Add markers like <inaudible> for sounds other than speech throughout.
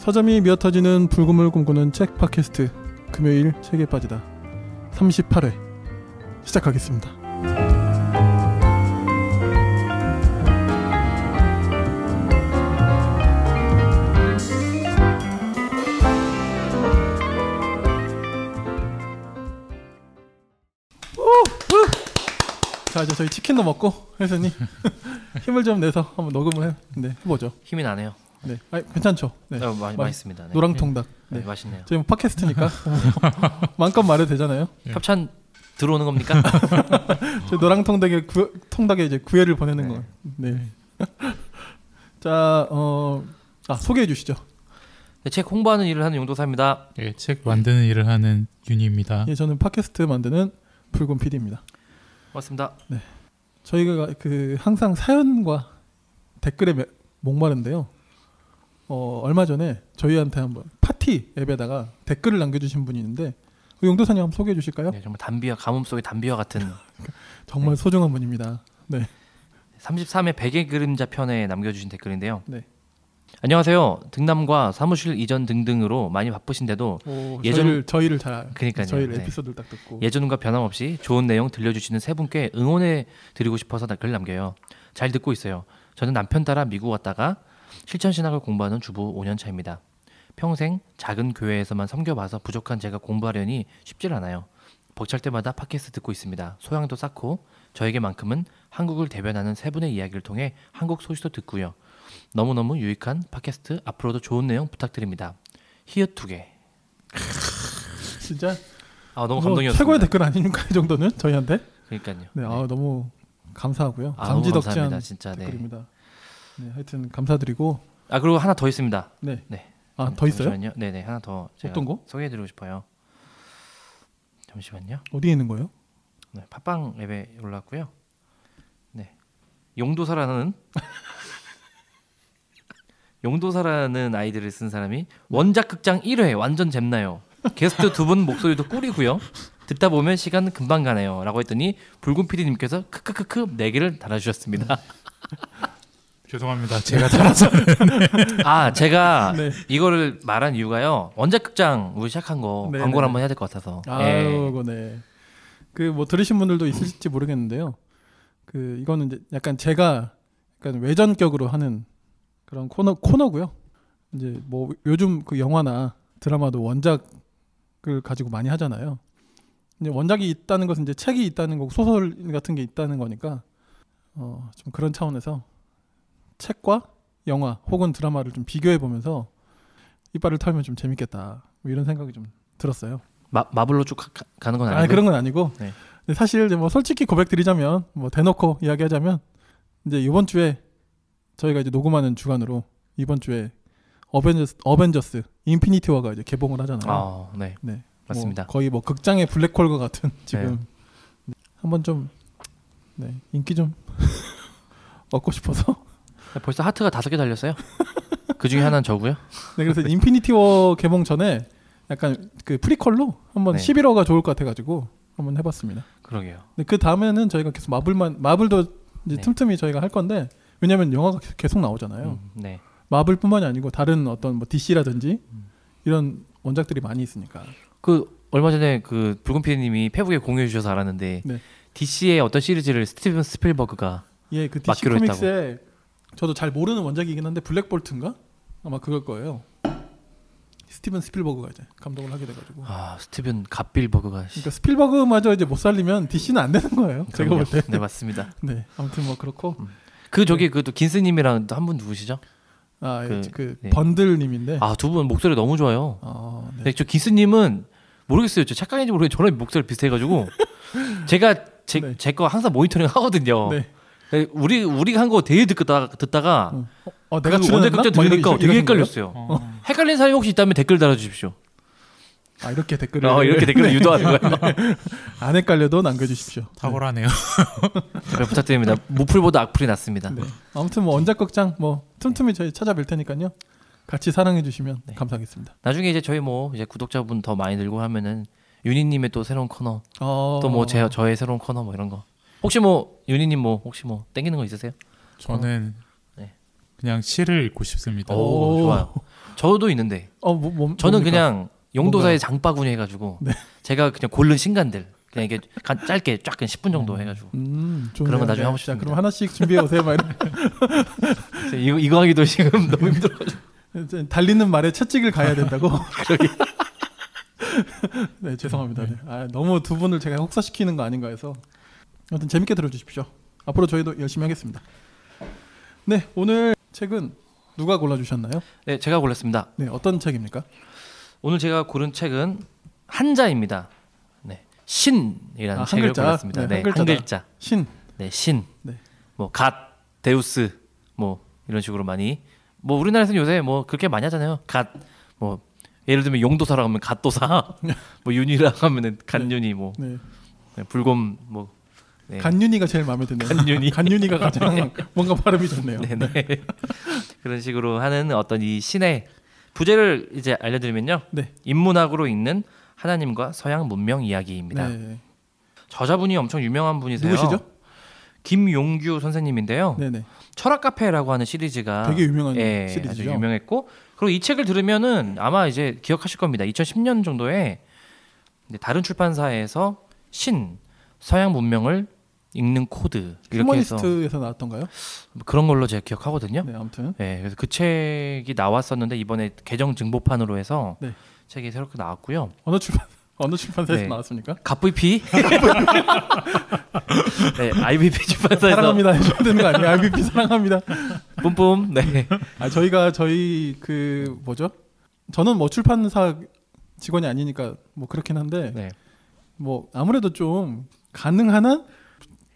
서점이 미어터지는 불금을 꿈꾸는 책 팟캐스트 금요일 책에 빠지다 38회 시작하겠습니다. 자 이제 저희 치킨도 먹고 회수님 <laughs> 힘을 좀 내서 한번 녹음을 해, 네, 해보죠. 힘이 나네요. 네, 아 괜찮죠. 네, 어, 많 마, 맛있습니다. 네. 노랑통닭. 네. 네, 맛있네요. 저희 뭐 팟캐스트니까 <laughs> 만큼 말해도 되잖아요. 네. 협찬 들어오는 겁니까? <laughs> 저 노랑통닭에 구, 통닭에 이제 구애를 보내는 네. 거. 네. <laughs> 자, 어, 아, 소개해 주시죠. 네, 책 홍보하는 일을 하는 용도사입니다. 예, 책 만드는 일을 하는 윤희입니다. 예, 저는 팟캐스트 만드는 붉은 PD입니다. 맞습니다. 네, 저희가 그 항상 사연과 댓글에 목마른데요. 어, 얼마 전에 저희한테 한번 파티 앱에다가 댓글을 남겨주신 분이 있는데 그 용도사님 한번 소개해 주실까요? 네, 정말 담비와 가뭄 속의 담비와 같은 <laughs> 정말 네. 소중한 분입니다. 네. 33회 베개 그림자 편에 남겨주신 댓글인데요. 네. 안녕하세요. 등남과 사무실 이전 등등으로 많이 바쁘신데도 오, 예전 저희를, 저희를 잘 그러니까요. 저희 네. 에피소드를 딱 듣고 예전과 변함없이 좋은 내용 들려주시는 세 분께 응원해 드리고 싶어서 글 남겨요. 잘 듣고 있어요. 저는 남편 따라 미국 왔다가 실천 신학을 공부하는 주부 5년 차입니다. 평생 작은 교회에서만 섬겨봐서 부족한 제가 공부하려니 쉽질 않아요. 벅찰 때마다 팟캐스트 듣고 있습니다. 소양도 쌓고 저에게만큼은 한국을 대변하는 세 분의 이야기를 통해 한국 소식도 듣고요. 너무너무 유익한 팟캐스트 앞으로도 좋은 내용 부탁드립니다. 히읗 두 개. <laughs> 진짜 아 너무 뭐 감동이었어요. 최고의 댓글 아닙니이 정도는 저희한테? 그러니까요. 네, 아, 네. 아 너무 감사하고요. 감지덕지한 진 네. 댓글입니다. 네. 네, 하여튼 감사드리고. 아 그리고 하나 더 있습니다. 네. 네. 아더 있어요? 네네 네, 하나 더 제가 어떤 거? 소개해드리고 싶어요. 잠시만요. 어디에 있는 거예요? 네, 팟빵 앱에 올랐고요. 네, 용도사라는 <laughs> 용도사라는 아이디를 쓴 사람이 원작 극장 1회 완전 잼나요. 게스트 두 분 목소리도 꿀이고요. 듣다 보면 시간 금방 가네요.라고 했더니 붉은 PD님께서 크크크크 네 개를 달아주셨습니다. <laughs> 죄송합니다. 제가 따라서. <laughs> 아, 제가 <laughs> 네. 이거를 말한 이유가요. 원작극장 우리 시작한 거 네, 광고를 네. 한번 해야 될 것 같아서. 예. 아이고, 네. 그 뭐 들으신 분들도 있을지 모르겠는데요. 그 이거는 이제 약간 제가 약간 외전격으로 하는 그런 코너 코너고요. 이제 뭐 요즘 그 영화나 드라마도 원작을 가지고 많이 하잖아요. 이제 원작이 있다는 것은 이제 책이 있다는 거고 소설 같은 게 있다는 거니까 어, 좀 그런 차원에서 책과 영화 혹은 드라마를 좀 비교해 보면서 이빨을 털면 좀 재밌겠다 뭐 이런 생각이 좀 들었어요. 마, 마블로 쭉 가, 는건 아, 아니고. 아니 그런 건 아니고. 네. 사실 뭐 솔직히 고백드리자면 뭐 대놓고 이야기하자면 이제 이번 주에 저희가 이제 녹음하는 주간으로 이번 주에 어벤져스 어벤져스 인피니티 워가 이제 개봉을 하잖아요. 아, 네. 네. 뭐 맞습니다. 뭐 거의 뭐 극장의 블랙홀과 같은 네. 지금 네. 한번 좀 네, 인기 좀 <laughs> 얻고 싶어서 벌써 하트가 다섯 개 달렸어요. 그 중에 하나는 저고요. 네, 그래서 인피니티 워 개봉 전에 약간 그 프리퀄로 한번 네. 11호가 좋을 것 같아가지고 한번 해봤습니다. 그러게요. 근그 다음에는 저희가 계속 마블만 마블도 이제 네. 틈틈이 저희가 할 건데 왜냐면 영화가 계속 나오잖아요. 음, 네. 마블뿐만이 아니고 다른 어떤 뭐 DC라든지 음. 이런 원작들이 많이 있으니까. 그 얼마 전에 그 붉은 피디님이 페북에 공유해 주셔서 알았는데 네. DC의 어떤 시리즈를 스티븐 스필버그가 예, 그 DC 코믹스에 했다고. 저도 잘 모르는 원작이긴 한데 블랙볼트인가 아마 그럴 거예요. 스티븐 스필버그가 이제 감독을 하게 돼가지고 아 스티븐 갑빌버그가 그러니까 스필버그마저 이제 못 살리면 DC는 안 되는 거예요. 제가 볼 때. 네 맞습니다. <laughs> 네 아무튼 뭐 그렇고 음. 그 저기 네. 그또 긴스님이랑 한 분 누구시죠? 아그 예, 그, 그 네. 번들님인데 아두 분 목소리 너무 좋아요. 아, 네. 네. 저 긴스님은 모르겠어요. 저 착각인지 모르겠는데 저랑 목소리 비슷해가지고 <laughs> 제가 제제 네. 항상 모니터링 하거든요. 네. 우리 우리 한거 되게 듣다가 듣다가 어. 어, 그 내가 그 언제 극장 들으니까 되게 헷갈렸어요. 어. 헷갈린 사람이 혹시 있다면 댓글 달아주십시오. 아 이렇게 댓글을 어, 이렇게 댓글 네. 유도하는 거예요. <laughs> 안 헷갈려도 남겨주십시오. 탁월하네요. 잘 네. 네, 부탁드립니다. 무풀보다 악플이 낫습니다. 네. 아무튼 뭐 원작 극장 뭐 틈틈이 저희 찾아뵐 테니까요. 같이 사랑해 주시면 네. 감사하겠습니다. 나중에 이제 저희 뭐 이제 구독자분 더 많이 늘고 하면은 유니님의 또 새로운 코너, 어... 또뭐 제 저의 새로운 코너 뭐 이런 거 혹시 뭐 윤희님 뭐 혹시 뭐 땡기는 거 있으세요? 저는 어? 네. 그냥 시를 읽고 싶습니다. 오, 좋아요. 저도 있는데. 어, 뭐, 뭐, 저는 뭡니까? 그냥 용도사의 장바구니 해가지고 네. 제가 그냥 고른 신간들 그냥 이게 짧게 쫙 10분 정도 음, 해가지고 음, 그런 거 나중에 네. 하고 싶습니다. 그럼 하나씩 준비해 오세요, 막 <laughs> 이거 이거 하기도 지금 너무 힘들어. 달리는 말에 채찍을 가야 된다고. <laughs> <laughs> 네 죄송합니다. 네. 아, 너무 두 분을 제가 혹사시키는 거 아닌가 해서. 여튼 재밌게 들어주십시오. 앞으로 저희도 열심히 하겠습니다. 네, 오늘 책은 누가 골라주셨나요? 네, 제가 골랐습니다. 네, 어떤 책입니까? 오늘 제가 고른 책은 한자입니다. 네, 신이라는 아, 책을 글자. 골랐습니다. 네, 네 한, 글자. 신. 네, 신. 네. 뭐 갓, 데우스, 뭐 이런 식으로 많이 뭐 우리나라에서는 요새 뭐 그렇게 많이 하잖아요. 갓, 뭐 예를 들면 용도사라고 하면 갓도사, <laughs> 뭐 윤이라고 하면은 갓윤이, 네. 뭐 네. 네. 불곰, 뭐 네. 간윤이가 제일 마음에 드네요. 간윤이. <laughs> 간윤이가 가장 네. 뭔가 발음이 좋네요. 네네. 네. 그런 식으로 하는 어떤 이 신의 부제를 이제 알려드리면요. 네. 인문학으로 읽는 하나님과 서양 문명 이야기입니다. 네. 저자분이 엄청 유명한 분이세요. 누구시죠? 김용규 선생님인데요. 네네. 네. 철학 카페라고 하는 시리즈가 되게 유명한 예, 시리즈죠. 아주 유명했고 그리고 이 책을 들으면은 아마 이제 기억하실 겁니다. 2010년 정도에 다른 출판사에서 신 서양 문명을 읽는 코드 이렇 휴머니스트에서 나왔던가요? 그런 걸로 제가 기억하거든요. 네, 아무튼. 네, 그래서 그 책이 나왔었는데 이번에 개정 증보판으로 해서 네. 책이 새롭게 나왔고요. 어느 출판 <laughs> 어느 출판사에서 네. 나왔습니까? 갑부이피. <laughs> 네, IBP 출판사에서 사랑합니다 해줘야 되는 거 아니에요? IBP 사랑합니다. 뿜뿜. 네. 아 저희가 저희 그 뭐죠? 저는 뭐 출판사 직원이 아니니까 뭐 그렇긴 한데 네. 뭐 아무래도 좀 가능한 한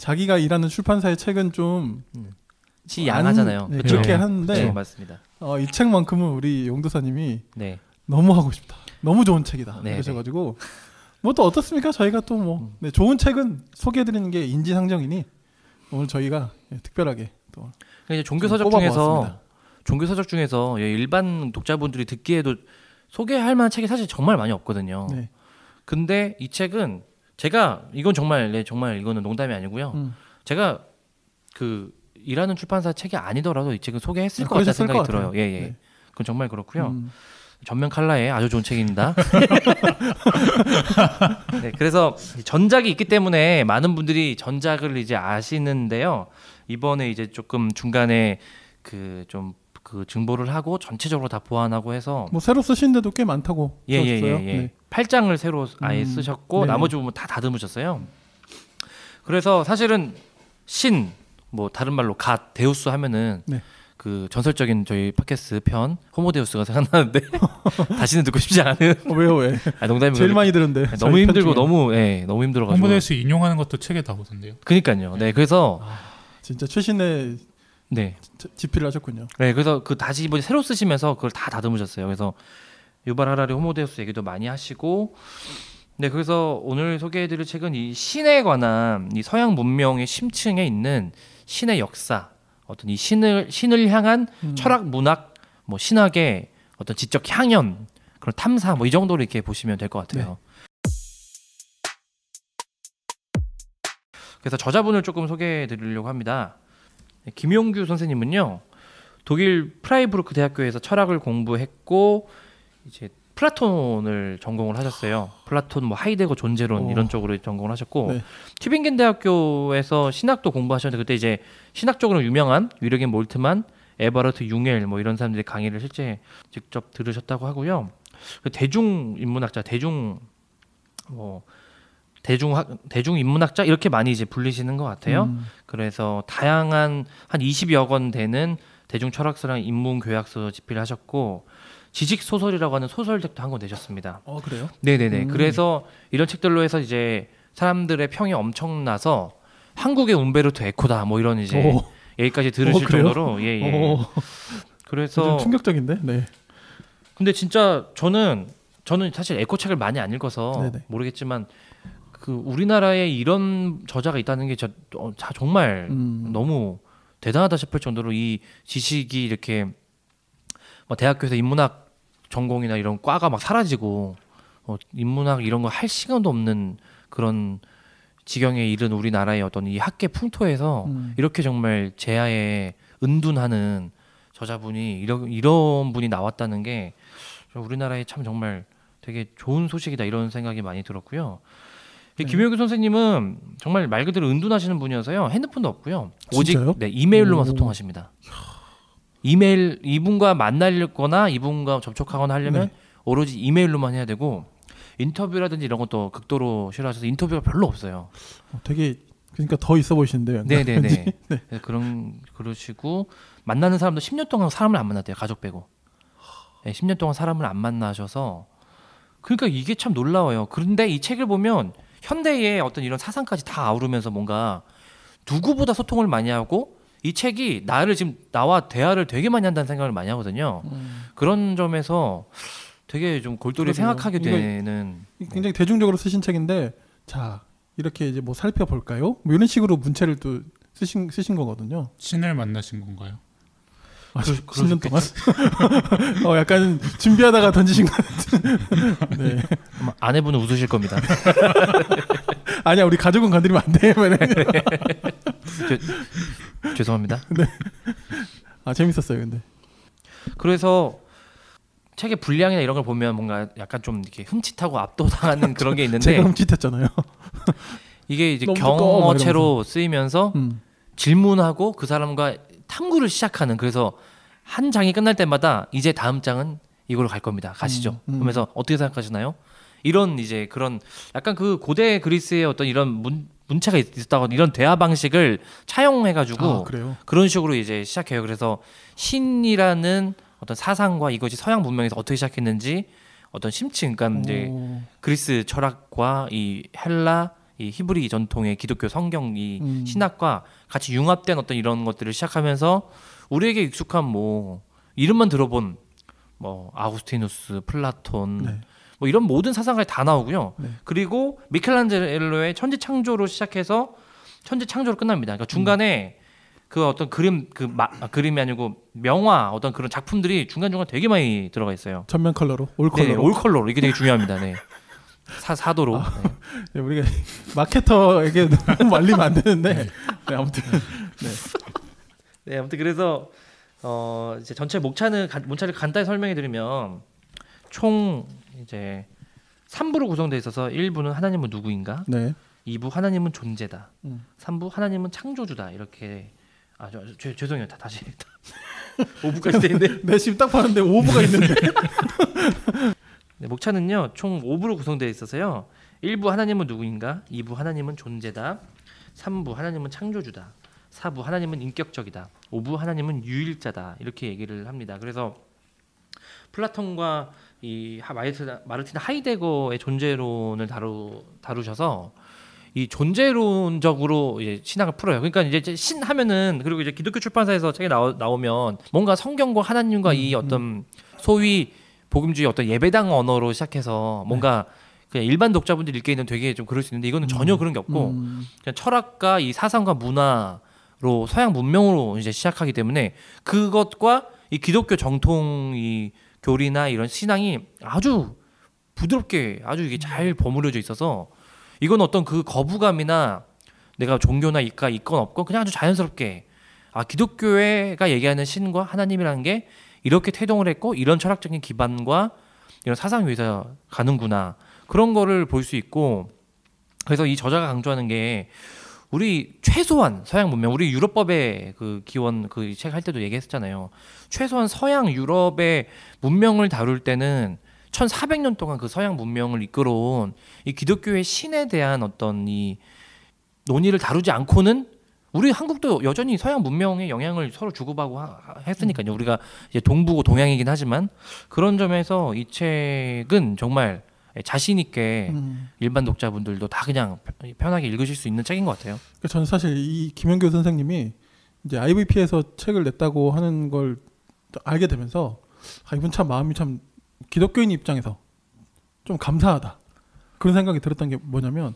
자기가 일하는 출판사의 책은 좀지 음. 양하잖아요. 네, 그렇게 하는데 네, 맞습니다. 어, 이 책만큼은 우리 용도사님이 네. 너무 하고 싶다. 너무 좋은 책이다. 네, 네. 그러셔가지고 뭐 또 어떻습니까? 저희가 또뭐 음. 네, 좋은 책은 소개해드리는 게 인지상정이니 오늘 저희가 예, 특별하게 또 그러니까 이제 종교 서적 중에서 종교 서적 중에서 예, 일반 독자분들이 듣기에도 소개할 만한 책이 사실 정말 많이 없거든요. 네. 근데 이 책은 제가 이건 정말 네, 정말 이거는 농담이 아니고요. 음. 제가 그 일하는 출판사 책이 아니더라도 이 책은 소개했을 아, 것 같다는 생각이 것 들어요. 예, 예. 네. 그건 정말 그렇고요. 음. 전면 칼라에 아주 좋은 책입니다. <laughs> 네, 그래서 전작이 있기 때문에 많은 분들이 전작을 이제 아시는데요. 이번에 이제 조금 중간에 그좀 그 증보를 하고 전체적으로 다 보완하고 해서 뭐 새로 쓰신 데도 꽤 많다고 예예예 예, 예, 예. 예. 네. 8장을 새로 아예 음, 쓰셨고 네. 나머지 부분 다 다듬으셨어요. 그래서 사실은 신 뭐 다른 말로 갓 데우스 하면은 네. 그 전설적인 저희 팟캐스트 편 호모데우스가 생각나는데 <laughs> 다시는 듣고 싶지 않은 어, 왜요 왜? <laughs> 아, 농담이 제일 많이 들은데 너무 힘들고 너무 예 너무 힘들어가지고 호모데우스 인용하는 것도 책에 나오던데요. 그니까요. 네 그래서 아, 진짜 최신의 네. 집필을 하셨군요. 네, 그래서 그 다시 이번에 새로 쓰시면서 그걸 다 다듬으셨어요. 그래서 유발 하라리 호모데우스 얘기도 많이 하시고 네, 그래서 오늘 소개해드릴 책은 이 신에 관한 이 서양 문명의 심층에 있는 신의 역사, 어떤 이 신을 신을 향한 음. 철학, 문학, 뭐 신학의 어떤 지적 향연 그런 탐사 뭐 이 정도로 이렇게 보시면 될 것 같아요. 네. 그래서 저자분을 조금 소개해 드리려고 합니다. 네, 김용규 선생님은요 독일 프라이부르크 대학교에서 철학을 공부했고 이제 플라톤을 전공을 하셨어요. 플라톤, 뭐 하이데거 존재론 오. 어. 이런 쪽으로 전공을 하셨고 네. 튜빙겐 대학교에서 신학도 공부하셨는데 그때 이제 신학적으로 유명한 유력인 몰트만, 에버러트 융엘 뭐 이런 사람들의 강의를 실제 직접 들으셨다고 하고요. 그 대중 인문학자, 대중 뭐 대중학 대중 인문학자 이렇게 많이 이제 불리시는 것 같아요. 음. 그래서 다양한 한 20여 권 되는 대중 철학서랑 인문 교약서 집필을 하셨고 지식 소설이라고 하는 소설책도 한 권 내셨습니다. 어 그래요? 네네네. 음. 그래서 이런 책들로 해서 이제 사람들의 평이 엄청나서 한국의 움베르토 에코다 뭐 이런 이제 오. 얘기까지 들으실 오, 정도로 예예. 예. 예. 그래서 충격적인데. 네. 근데 진짜 저는 저는 사실 에코 책을 많이 안 읽어서 네네. 모르겠지만 그 우리나라에 이런 저자가 있다는 게 저, 어, 정말 음. 너무 대단하다 싶을 정도로 이 지식이 이렇게 막 뭐 대학교에서 인문학 전공이나 이런 과가 막 사라지고 어, 인문학 이런 거 할 시간도 없는 그런 지경에 이른 우리나라의 어떤 이 학계 풍토에서 음. 이렇게 정말 제아에 은둔하는 저자분이 이런 이런 분이 나왔다는 게 우리나라에 참 정말 되게 좋은 소식이다 이런 생각이 많이 들었고요. 네. 김효규 선생님은 정말 말 그대로 은둔하시는 분이어서요 핸드폰도 없고요 오직 진짜요? 네 이메일로만 오. 소통하십니다. 이메일 이분과 만날거나 이분과 접촉하거나 하려면 네. 오로지 이메일로만 해야 되고 인터뷰라든지 이런 것도 극도로 싫어하셔서 인터뷰가 별로 없어요. 어, 되게 그러니까 더 있어 보이시는데요. 네네네. 네. 네, 네. <laughs> 네. 그런 그러시고 만나는 사람도 10년 동안 사람을 안 만났대요. 가족 빼고. 네, 10년 동안 사람을 안 만나셔서 그러니까 이게 참 놀라워요. 그런데 이 책을 보면 현대의 어떤 이런 사상까지 다 아우르면서 뭔가 누구보다 소통을 많이 하고 이 책이 나를 지금 나와 대화를 되게 많이 한다는 생각을 많이 하거든요. 음. 그런 점에서 되게 좀 골똘히 생각하게 되는 네. 굉장히 대중적으로 쓰신 책인데 자 이렇게 이제 뭐 살펴볼까요? 뭐 이런 식으로 문체를 또 쓰신 쓰신 거거든요. 신을 만나신 건가요? 아, 그 10년 동안? <laughs> 어, 약간 준비하다가 던지신 것 같은. 네. 아마 아내분은 웃으실 겁니다. <laughs> 아니야, 우리 가족은 건드리면 안 돼요. <laughs> 죄송합니다. 네. 아, 재밌었어요, 근데. 그래서 책의 분량이나 이런 걸 보면 뭔가 약간 좀 이렇게 흠칫하고 압도당하는 그런 게 있는데 제가 흠칫했잖아요. 이게 이제 경어체로 쓰이면서 음. 질문하고 그 사람과 탐구를 시작하는 그래서 한 장이 끝날 때마다 이제 다음 장은 이걸로 갈 겁니다. 가시죠. 음, 음. 그러면서 어떻게 생각하시나요? 이런 이제 그런 약간 그 고대 그리스의 어떤 이런 문, 문체가 있었다고 이런 대화 방식을 차용해가지고 아, 그런 식으로 이제 시작해요. 그래서 신이라는 어떤 사상과 이것이 서양 문명에서 어떻게 시작했는지 어떤 심층, 그러니까 이제 그리스 철학과 이 헬라 이 히브리 전통의 기독교 성경이 음. 신학과 같이 융합된 어떤 이런 것들을 시작하면서 우리에게 익숙한 뭐 이름만 들어본 뭐 아우스티누스, 플라톤 네. 뭐 이런 모든 사상가에 다 나오고요. 네. 그리고 미켈란젤로의 천재 창조로 시작해서 천재 창조로 끝납니다. 그러니까 중간에 음. 그 어떤 그림 그 마, 아, 그림이 아니고 명화 어떤 그런 작품들이 중간 중간 되게 많이 들어가 있어요. 전면 컬러로 올 네, 컬러로 네, 올 컬러로 이게 되게 중요합니다. 네. 사 사도로. 아, 네. 우리가 마케터에게 너무 말리면 안 되는데. 네, 네 아무튼. 네. 네, 아무튼 그래서 어 이제 전체 목차는 목차를 간단히 설명해 드리면 총 이제 3부로 구성되어 있어서 1부는 하나님은 누구인가? 네. 2부 하나님은 존재다. 음. 3부 하나님은 창조주다. 이렇게 아, 저, 죄, 죄송해요. 다, 다시 5부까지 <laughs> 돼 있는데. 내 지금 딱 봤는데 5부가 있는데. <laughs> 네, 목차는요 총 5부로 구성되어 있어서요 1부 하나님은 누구인가 2부 하나님은 존재다 3부 하나님은 창조주다 4부 하나님은 인격적이다 5부 하나님은 유일자다 이렇게 얘기를 합니다 그래서 플라톤과 이 마르틴, 마르틴 하이데거의 존재론을 다루, 다루셔서 이 존재론적으로 이제 신학을 풀어요. 그러니까 이제 신 하면은 그리고 이제 기독교 출판사에서 책이 나오, 나오면 뭔가 성경과 하나님과 음, 이 음. 어떤 소위 복음주의 어떤 예배당 언어로 시작해서 네. 뭔가 네. 그냥 일반 독자분들 읽기에는 되게 좀 그럴 수 있는데 이거는 전혀 음. 그런 게 없고 음. 그냥 철학과 이 사상과 문화로 서양 문명으로 이제 시작하기 때문에 그것과 이 기독교 정통 이 교리나 이런 신앙이 아주 부드럽게 아주 이게 음. 잘 버무려져 있어서 이건 어떤 그 거부감이나 내가 종교나 이과 있건 없건 그냥 아주 자연스럽게 아 기독교가 회 얘기하는 신과 하나님이라는 게 이렇게 태동을 했고 이런 철학적인 기반과 이런 사상 위에서 가는구나 그런 거를 볼 수 있고 그래서 이 저자가 강조하는 게 우리 최소한 서양 문명 우리 유럽법의 그 기원 그 책 할 때도 얘기했었잖아요 최소한 서양 유럽의 문명을 다룰 때는 1400년 동안 그 서양 문명을 이끌어온 이 기독교의 신에 대한 어떤 이 논의를 다루지 않고는 우리 한국도 여전히 서양 문명의 영향을 서로 주고받고 했으니까요. 음. 우리가 이제 동부고 동양이긴 하지만 그런 점에서 이 책은 정말 자신 있게 음. 일반 독자분들도 다 그냥 편하게 읽으실 수 있는 책인 것 같아요. 그러니까 저는 사실 이 김영교 선생님이 이제 IVP에서 책을 냈다고 하는 걸 알게 되면서 아, 이분 참 마음이 참 기독교인 입장에서 좀 감사하다 그런 생각이 들었던 게 뭐냐면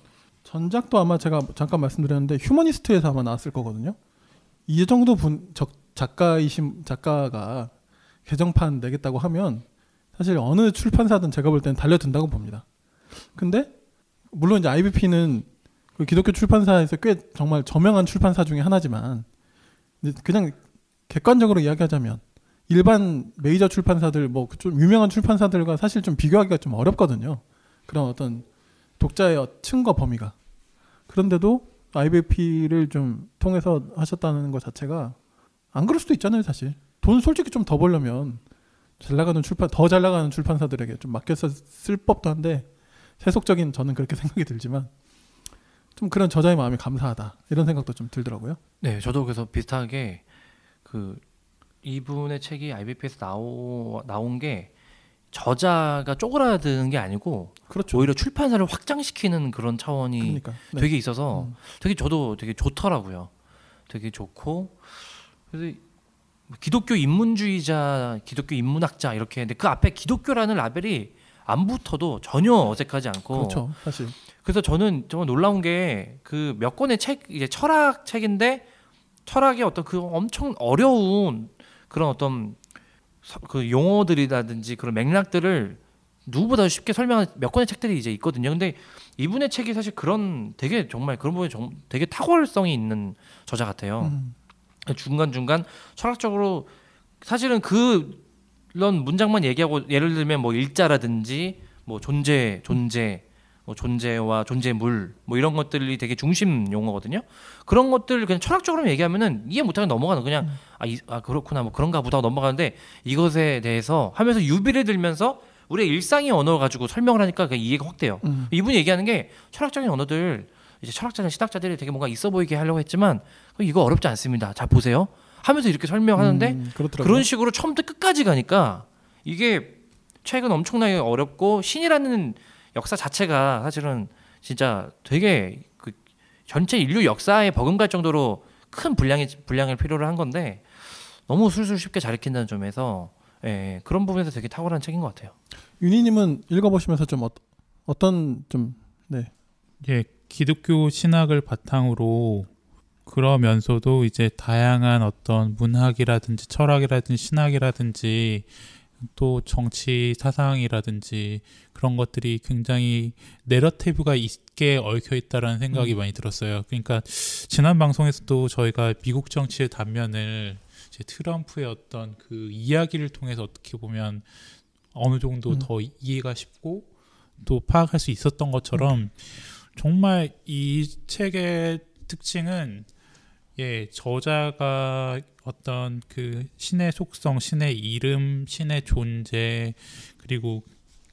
전작도 아마 제가 잠깐 말씀드렸는데 휴머니스트에서 아마 나왔을 거거든요. 이 정도 분 적, 작가이신 작가가 개정판 내겠다고 하면 사실 어느 출판사든 제가 볼 때는 달려든다고 봅니다. 근데 물론 이제 IBP는 그 기독교 출판사에서 꽤 정말 저명한 출판사 중에 하나지만 그냥 객관적으로 이야기하자면 일반 메이저 출판사들 뭐좀 그 유명한 출판사들과 사실 좀 비교하기가 좀 어렵거든요. 그런 어떤 독자의 층과 범위가 그런데도 IBFP를 좀 통해서 하셨다는 것 자체가 안 그럴 수도 있잖아요, 사실. 돈 솔직히 좀 더 벌려면 잘 나가는 출판 더 잘 나가는 출판사들에게 좀맡겨서쓸 법도 한데 세속적인 저는 그렇게 <laughs> 생각이 들지만 좀 그런 저자의 마음이 감사하다 이런 생각도 좀 들더라고요. 네, 저도 그래서 비슷하게 그 이분의 책이 IBP에서 나오, 나온 게 저자가 쪼그라드는 게 아니고 그렇죠. 오히려 출판사를 확장시키는 그런 차원이 그러니까. 네. 되게 있어서 음. 되게 저도 되게 좋더라고요. 되게 좋고 그래서 기독교 인문주의자, 기독교 인문학자 이렇게 근데 그 앞에 기독교라는 라벨이 안 붙어도 전혀 어색하지 않고 그렇죠. 사실. 그래서 저는 정말 놀라운 게 그 몇 권의 책 이제 철학 책인데 철학의 어떤 그 엄청 어려운 그런 어떤 그 용어들이라든지 그런 맥락들을 누구보다 쉽게 설명하는 몇 권의 책들이 이제 있거든요. 근데 이분의 책이 사실 그런 되게 정말 그런 부분에 정, 되게 탁월성이 있는 저자 같아요. 음. 중간 중간 철학적으로 사실은 그런 문장만 얘기하고 예를 들면 뭐 일자라든지 뭐 존재 존재 뭐 존재와 존재물 뭐 이런 것들이 되게 중심 용어거든요. 그런 것들 그냥 철학적으로 얘기하면은 이해 못하면 넘어가는 그냥 음. 아, 이, 아 그렇구나 뭐 그런가 보다 넘어가는데 이것에 대해서 하면서 유비를 들면서 우리의 일상의 언어 가지고 설명을 하니까 그냥 이해가 확 돼요. 음. 이분이 얘기하는 게 철학적인 언어들 이제 철학자나 신학자들이 되게 뭔가 있어 보이게 하려고 했지만 이거 어렵지 않습니다. 자 보세요. 하면서 이렇게 설명하는데 음, 그런 식으로 처음부터 끝까지 가니까 이게 최근 엄청나게 어렵고 신이라는 역사 자체가 사실은 진짜 되게 그 전체 인류 역사에 버금갈 정도로 큰 분량이 분량을 필요로 한 건데 너무 술술 쉽게 잘 익힌다는 점에서 예, 예 그런 부분에서 되게 탁월한 책인 것 같아요. 윤희님은 읽어보시면서 좀 어, 떤좀 네. 예, 기독교 신학을 바탕으로 그러면서도 이제 다양한 어떤 문학이라든지 철학이라든지 신학이라든지 또 정치 사상이라든지 그런 것들이 굉장히 내러티브가 있게 얽혀 있다라는 생각이 음. 많이 들었어요. 그러니까 지난 방송에서도 저희가 미국 정치의 단면을 트럼프의 어떤 그 이야기를 통해서 어떻게 보면 어느 정도 음. 더 이해가 쉽고 또 파악할 수 있었던 것처럼 음. 정말 이 책의 특징은 예, 저자가 어떤 그 신의 속성, 신의 이름, 신의 존재 그리고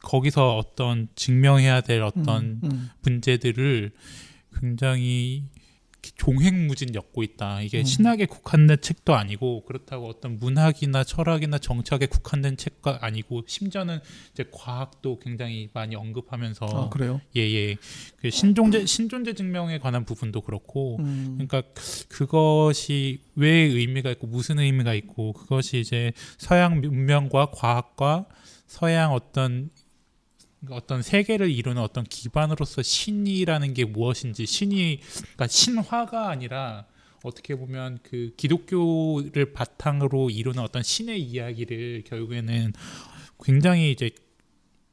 거기서 어떤 증명해야 될 어떤 음, 음. 문제들을 굉장히 종횡무진 엮고 있다. 이게 음. 신학에 국한된 책도 아니고 그렇다고 어떤 문학이나 철학이나 정착에 국한된 책과 아니고 심지어는 이제 과학도 굉장히 많이 언급하면서 아, 그래요? 예, 예. 그 신존재 신존재 증명에 관한 부분도 그렇고 음. 그러니까 그것이 왜 의미가 있고 무슨 의미가 있고 그것이 이제 서양 문명과 과학과 서양 어떤 그러니까 어떤 세계를 이루는 어떤 기반으로서 신이라는 게 무엇인지 신이 그러니까 신화가 아니라 어떻게 보면 그 기독교를 바탕으로 이루는 어떤 신의 이야기를 결국에는 굉장히 이제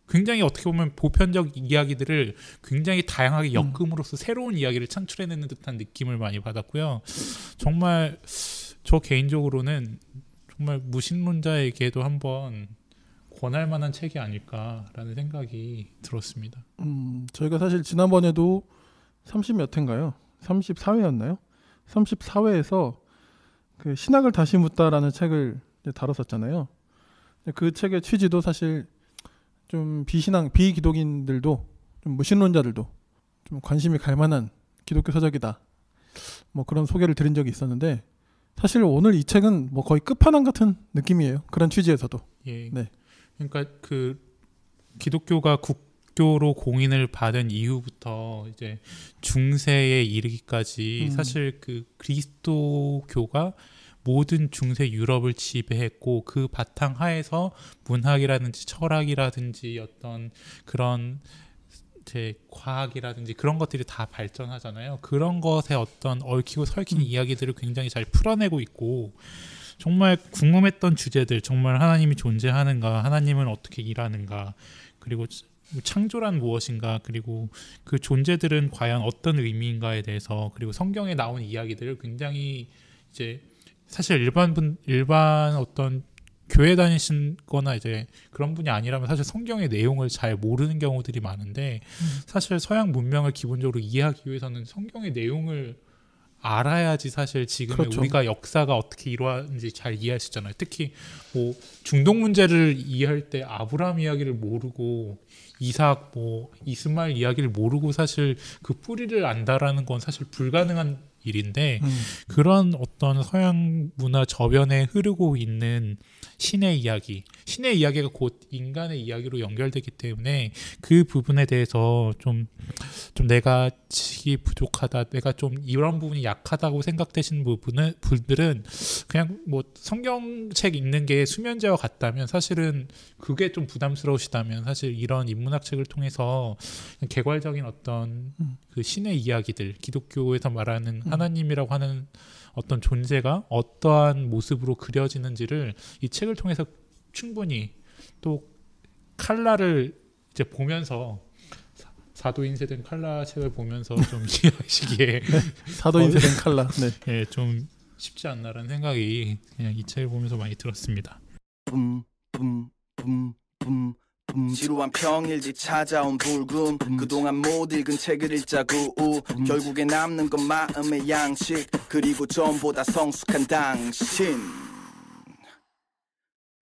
굉장히 어떻게 보면 보편적 이야기들을 굉장히 다양하게 음. 엮음으로써 새로운 이야기를 창출해내는 듯한 느낌을 많이 받았고요. 정말 저 개인적으로는 정말 무신론자에게도 한번 권할 만한 책이 아닐까라는 생각이 들었습니다. 음, 저희가 사실 지난번에도 30몇 회인가요? 34회였나요? 34회에서 그 신학을 다시 묻다라는 책을 다뤘었잖아요. 그 책의 취지도 사실 좀 비신앙, 비기독인들도 좀 무신론자들도 좀 관심이 갈 만한 기독교 서적이다. 뭐 그런 소개를 드린 적이 있었는데 사실 오늘 이 책은 뭐 거의 끝판왕 같은 느낌이에요. 그런 취지에서도. 예. 네. 그러니까 그 기독교가 국교로 공인을 받은 이후부터 이제 중세에 이르기까지 음. 사실 그 그리스도교가 모든 중세 유럽을 지배했고 그 바탕 하에서 문학이라든지 철학이라든지 어떤 그런 제 과학이라든지 그런 것들이 다 발전하잖아요. 그런 것에 어떤 얽히고 설킨 음. 이야기들을 굉장히 잘 풀어내고 있고 정말 궁금했던 주제들 정말 하나님이 존재하는가 하나님은 어떻게 일하는가 그리고 창조란 무엇인가 그리고 그 존재들은 과연 어떤 의미인가에 대해서 그리고 성경에 나온 이야기들을 굉장히 이제 사실 일반 분 일반 어떤 교회 다니신거나 이제 그런 분이 아니라면 사실 성경의 내용을 잘 모르는 경우들이 많은데 음. 사실 서양 문명을 기본적으로 이해하기 위해서는 성경의 내용을 알아야지 사실 지금 그렇죠. 우리가 역사가 어떻게 이루어졌는지 잘 이해할 수 있잖아요. 특히 뭐 중동 문제를 이해할 때아브라함 이야기를 모르고 이삭 뭐 이스마일 이야기를 모르고 사실 그 뿌리를 안다라는 건 사실 불가능한 일인데 음. 그런 어떤 서양 문화 저변에 흐르고 있는 신의 이야기 신의 이야기가 곧 인간의 이야기로 연결되기 때문에 그 부분에 대해서 좀, 좀 내가 지기 부족하다, 내가 좀 이런 부분이 약하다고 생각되시는 부분은, 분들은 그냥 뭐 성경책 읽는 게 수면제와 같다면 사실은 그게 좀 부담스러우시다면 사실 이런 인문학 책을 통해서 개괄적인 어떤 음. 그 신의 이야기들, 기독교에서 말하는 음. 하나님이라고 하는 어떤 존재가 어떠한 모습으로 그려지는지를 이 책을 통해서 충분히 또 칼라를 이제 보면서 사도인세 된 칼라 책을 보면서 좀 <laughs> 이해하시기에 <laughs> 사도인세 된 칼라 네. 예, 좀 쉽지 않나라는 생각이 그냥 이 책을 보면서 많이 들었습니다. 지루한 평일지 찾아온 불금 그동안 못 읽은 책을 읽자고 우 그 결국에 남는 건 마음의 양식 그리고 전보다 성숙한 당신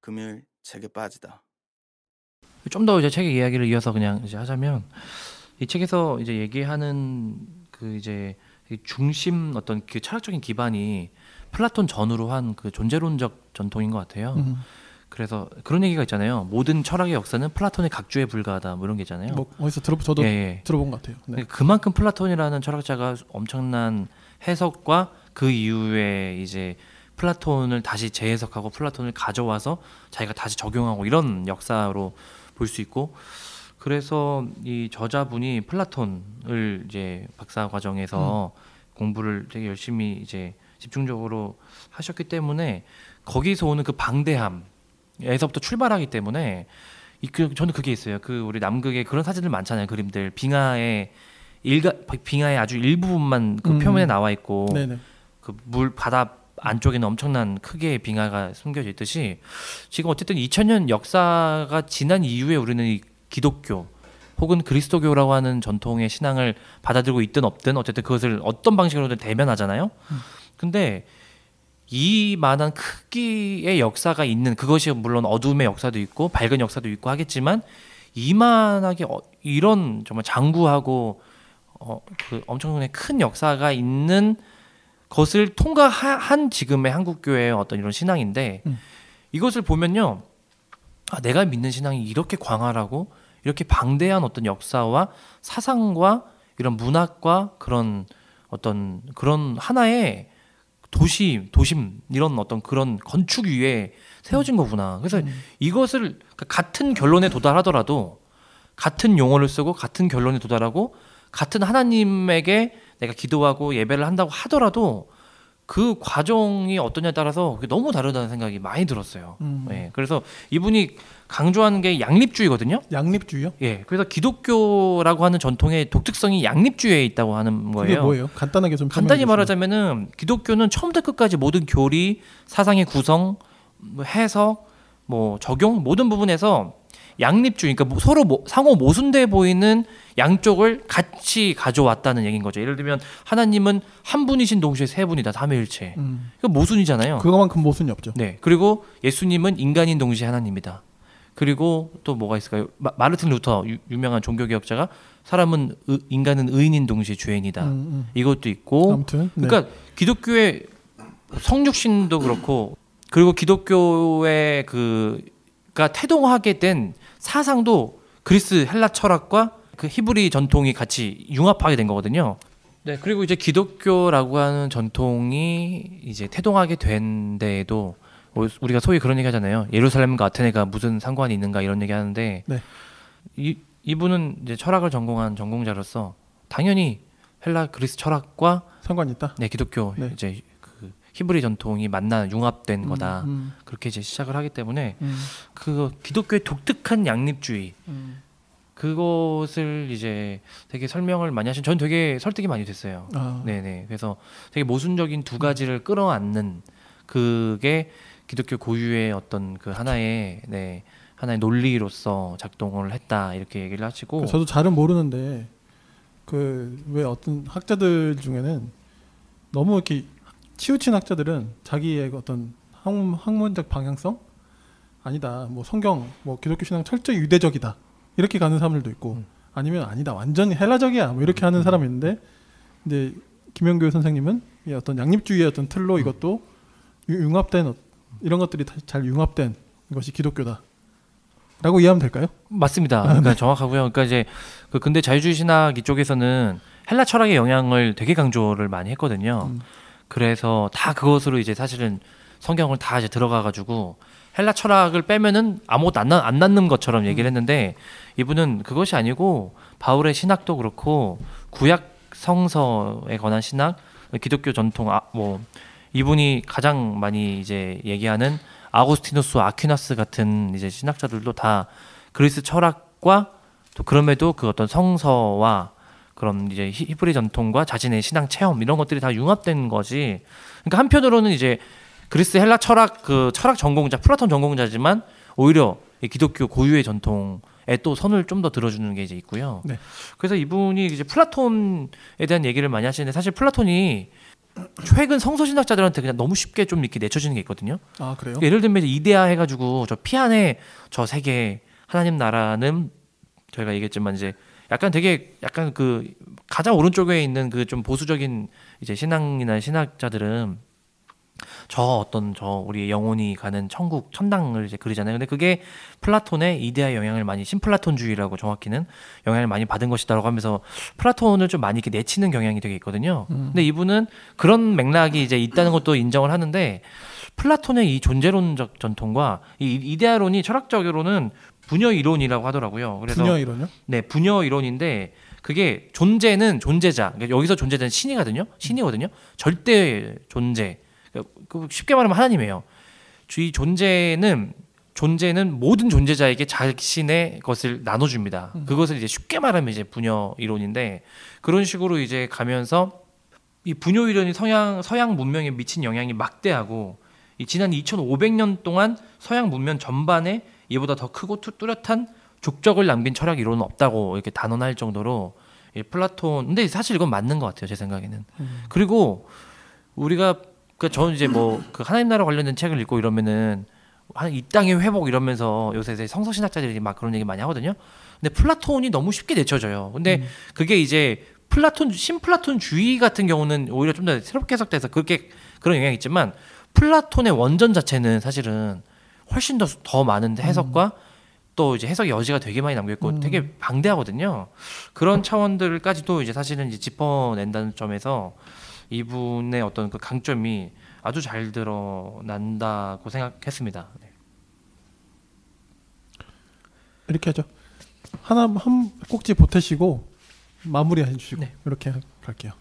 금일 책에 빠지다. 좀 더 이제 책의 이야기를 이어서 그냥 이제 하자면 이 책에서 이제 얘기하는 그 이제 중심 어떤 그 철학적인 기반이 플라톤 전후로 한 그 존재론적 전통인 것 같아요. 음. 그래서 그런 얘기가 있잖아요. 모든 철학의 역사는 플라톤의 각주에 불과하다 뭐 이런 게 있잖아요. 뭐 어디서 들어 저도 예, 예. 들어본 것 같아요. 네. 그만큼 플라톤이라는 철학자가 엄청난 해석과 그 이후에 이제 플라톤을 다시 재해석하고 플라톤을 가져와서 자기가 다시 적용하고 이런 역사로 볼 수 있고 그래서 이 저자분이 플라톤을 이제 박사 과정에서 음. 공부를 되게 열심히 이제 집중적으로 하셨기 때문에 거기서 오는 그 방대함에서부터 출발하기 때문에 이, 그, 저는 그게 있어요. 그 우리 남극에 그런 사진들 많잖아요. 그림들 빙하에 일가 빙하의 아주 일부분만 그 음. 표면에 나와 있고 그 물 바다 안쪽에는 엄청난 크게 빙하가 숨겨져 있듯이 지금 어쨌든 2000년 역사가 지난 이후에 우리는 이 기독교 혹은 그리스도교라고 하는 전통의 신앙을 받아들고 있든 없든 어쨌든 그것을 어떤 방식으로든 대면하잖아요. 근데 이 만한 크기의 역사가 있는 그것이 물론 어둠의 역사도 있고 밝은 역사도 있고 하겠지만 이만하게 어, 이런 정말 장구하고 어, 그 엄청나게 큰 역사가 있는 것을 통과한 지금의 한국 교회의 어떤 이런 신앙인데 음. 이것을 보면요. 아, 내가 믿는 신앙이 이렇게 광활하고 이렇게 방대한 어떤 역사와 사상과 이런 문학과 그런 어떤 그런 하나의 도시 도심 이런 어떤 그런 건축 위에 세워진 음. 거구나. 그래서 음. 이것을 그러니까 같은 결론에 도달하더라도 같은 용어를 쓰고 같은 결론에 도달하고 같은 하나님에게 내가 기도하고 예배를 한다고 하더라도 그 과정이 어떠냐에 따라서 그게 너무 다르다는 생각이 많이 들었어요. 음. 예, 그래서 이분이 강조하는 게 양립주의거든요. 양립주의요? 예. 그래서 기독교라고 하는 전통의 독특성이 양립주의에 있다고 하는 거예요. 그게 뭐예요? 간단하게 좀 간단히 말하자면은 기독교는 처음부터 끝까지 모든 교리, 사상의 구성, 뭐 해석, 뭐 적용 모든 부분에서 양립주의, 그러니까 뭐 서로 상호 모순돼 보이는 양쪽을 같이 가져왔다는 얘기인 거죠. 예를 들면 하나님은 한 분이신 동시에 세 분이다, 삼위일체. 음. 이거 모순이잖아요. 그거만큼 모순이 없죠. 네. 그리고 예수님은 인간인 동시에 하나님이다. 그리고 또 뭐가 있을까요? 마, 르틴 루터 유, 명한 종교개혁자가 사람은 의, 인간은 의인인 동시에 죄인이다. 음, 음. 이것도 있고. 아무튼, 네. 그러니까 기독교의 성육신도 그렇고 그리고 기독교의 그가 태동하게 된 사상도 그리스 헬라 철학과 그 히브리 전통이 같이 융합하게 된 거거든요. 네, 그리고 이제 기독교라고 하는 전통이 이제 태동하게 된 데에도 뭐 우리가 소위 그런 얘기 하잖아요. 예루살렘과 아테네가 무슨 상관이 있는가 이런 얘기 하는데 네. 이 이분은 이제 철학을 전공한 전공자로서 당연히 헬라 그리스 철학과 상관 있다. 네, 기독교 네. 이제 히브리 전통이 만나 융합된 음, 거다 음, 음. 그렇게 이제 시작을 하기 때문에 예. 그 기독교의 독특한 양립주의 예. 그것을 이제 되게 설명을 많이 하신 전 되게 설득이 많이 됐어요 아. 네네 그래서 되게 모순적인 두 가지를 음. 끌어안는 그게 기독교 고유의 어떤 그 하나의 네 하나의 논리로서 작동을 했다 이렇게 얘기를 하시고 그 저도 잘은 모르는데 그 왜 어떤 학자들 중에는 너무 이렇게 치우친 학자들은 자기의 어떤 학문, 적 방향성 아니다 뭐 성경 뭐 기독교 신앙 철저히 유대적이다 이렇게 가는 사람들도 있고 음. 아니면 아니다 완전히 헬라적이야 뭐 이렇게 하는 음. 사람이 있는데 근데 김영교 선생님은 이 어떤 양립주의의 어떤 틀로 음. 이것도 융합된 어, 이런 것들이 잘 융합된 것이 기독교다 라고 이해하면 될까요? 맞습니다. <laughs> 그러니까 정확하고요. 그러니까 이제 그 근대 자유주의 신학 이쪽에서는 헬라 철학의 영향을 되게 강조를 많이 했거든요. 음. 그래서 다 그것으로 이제 사실은 성경을 다 이제 들어가가지고 헬라 철학을 빼면은 아무것도 안, 낳는 것처럼 얘기를 음. 했는데 이분은 그것이 아니고 바울의 신학도 그렇고 구약 성서에 관한 신학, 기독교 전통 아, 뭐 이분이 가장 많이 이제 얘기하는 아우스티누스 아퀴나스 같은 이제 신학자들도 다 그리스 철학과 또 그럼에도 그 어떤 성서와 그런 이제 히브리 전통과 자신의 신앙 체험 이런 것들이 다 융합된 거지. 그러니까 한편으로는 이제 그리스 헬라 철학 그 철학 전공자 플라톤 전공자지만 오히려 기독교 고유의 전통에 또 선을 좀 더 들어주는 게 이제 있고요. 네. 그래서 이분이 이제 플라톤에 대한 얘기를 많이 하시는데 사실 플라톤이 최근 성서신학자들한테 그냥 너무 쉽게 좀 이렇게 내쳐지는 게 있거든요. 아 그래요? 그러니까 예를 들면 이데아 해가지고 저 피안에 저 세계 하나님 나라는 저희가 얘기했지만 이제 약간 되게 약간 그 가장 오른쪽에 있는 그 좀 보수적인 이제 신앙이나 신학자들은 저 어떤 저 우리의 영혼이 가는 천국 천당을 이제 그리잖아요. 근데 그게 플라톤의 이데아 영향을 많이 신플라톤주의라고 정확히는 영향을 많이 받은 것이다라고 하면서 플라톤을 좀 많이 이렇게 내치는 경향이 되게 있거든요. 음. 근데 이분은 그런 맥락이 이제 있다는 것도 인정을 하는데 플라톤의 이 존재론적 전통과 이 이데아론이 철학적으로는 분여 이론이라고 하더라고요. 그래서 분여 이론요? 네, 분여 이론인데 그게 존재는 존재자. 그러니까 여기서 존재자는 신이거든요. 음. 신이거든요. 절대 존재. 그러니까 그 쉽게 말하면 하나님이에요. 주이 존재는 존재는 모든 존재자에게 자신의 것을 나눠줍니다. 음. 그것을 이제 쉽게 말하면 이제 분여 이론인데 그런 식으로 이제 가면서 이 분여 이론이 서양 서양 문명에 미친 영향이 막대하고 이 지난 2,500년 동안 서양 문명 전반에 이보다 더 크고 뚜렷한 족적을 남긴 철학 이론은 없다고 이렇게 단언할 정도로 이 플라톤 근데 사실 이건 맞는 것 같아요 제 생각에는 음. 그리고 우리가 그니까 저는 이제 뭐 그 하나님 나라 관련된 책을 읽고 이러면은 한 이 땅의 회복 이러면서 요새 성서신학자들이 막 그런 얘기 많이 하거든요 근데 플라톤이 너무 쉽게 내쳐져요 근데 음. 그게 이제 플라톤 신플라톤 주의 같은 경우는 오히려 좀 더 새롭게 해석돼서 그렇게 그런 영향이 있지만 플라톤의 원전 자체는 사실은 훨씬 더 더 많은 해석과 음. 또 이제 해석 의 여지가 되게 많이 남겨 있고 음. 되게 방대하거든요. 그런 차원들까지도 이제 사실은 이제 짚어낸다는 점에서 이분의 어떤 그 강점이 아주 잘 드러난다고 생각했습니다. 네. 이렇게 하죠. 하나 한 꼭지 보태시고 마무리 해주시고 네. 이렇게 갈게요.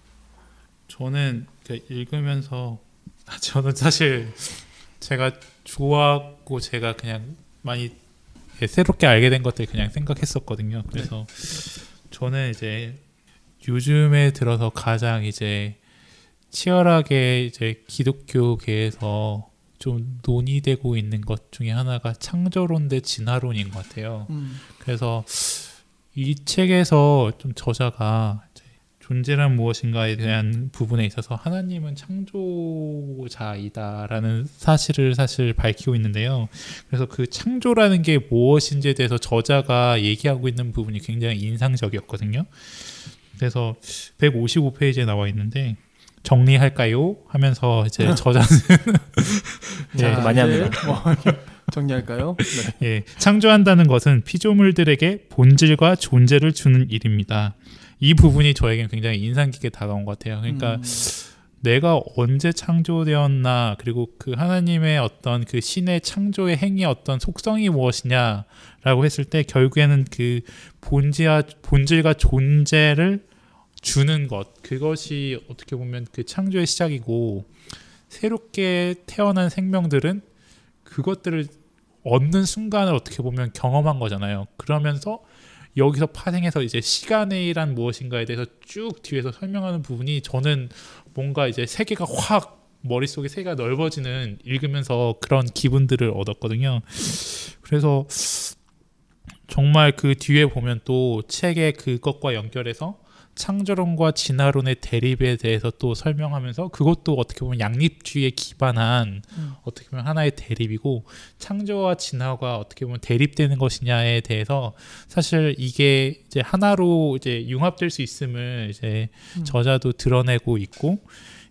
저는 읽으면서 <laughs> 저는 사실 제가 좋아하고 제가 그냥 많이 새롭게 알게 된 것들 그냥 생각했었거든요. 네. 그래서 네. 저는 이제 요즘에 들어서 가장 이제 치열하게 이제 기독교계에서 좀 논의되고 있는 것 중에 하나가 창조론 대 진화론인 것 같아요. 음. 그래서 이 책에서 좀 저자가 존재란 무엇인가에 대한 부분에 있어서 하나님은 창조자이다라는 사실을 사실 밝히고 있는데요. 그래서 그 창조라는 게 무엇인지에 대해서 저자가 얘기하고 있는 부분이 굉장히 인상적이었거든요. 그래서 155페이지에 나와 있는데 정리할까요? 하면서 이제 <laughs> 저자는 네, 많이 합니다. 어, <laughs> 정리할까요? 네. 예, 창조한다는 것은 피조물들에게 본질과 존재를 주는 일입니다. 이 부분이 저에게 굉장히 인상 깊게 다가온 것 같아요. 그러니까 음. 내가 언제 창조되었나 그리고 그 하나님의 어떤 그 신의 창조의 행위 어떤 속성이 무엇이냐라고 했을 때 결국에는 그 본질과 본질과 존재를 주는 것 그것이 어떻게 보면 그 창조의 시작이고 새롭게 태어난 생명들은 그것들을 얻는 순간을 어떻게 보면 경험한 거잖아요. 그러면서 여기서 파생해서 이제 시간이란 무엇인가에 대해서 쭉 뒤에서 설명하는 부분이 저는 뭔가 이제 세계가 확 머릿속에 세계가 넓어지는 읽으면서 그런 기분들을 얻었거든요. 그래서 정말 그 뒤에 보면 또 책의 그것과 연결해서 창조론과 진화론의 대립에 대해서 또 설명하면서 그것도 어떻게 보면 양립주의에 기반한 음. 어떻게 보면 하나의 대립이고 창조와 진화가 어떻게 보면 대립되는 것이냐에 대해서 사실 이게 이제 하나로 이제 융합될 수 있음을 이제 음. 저자도 드러내고 있고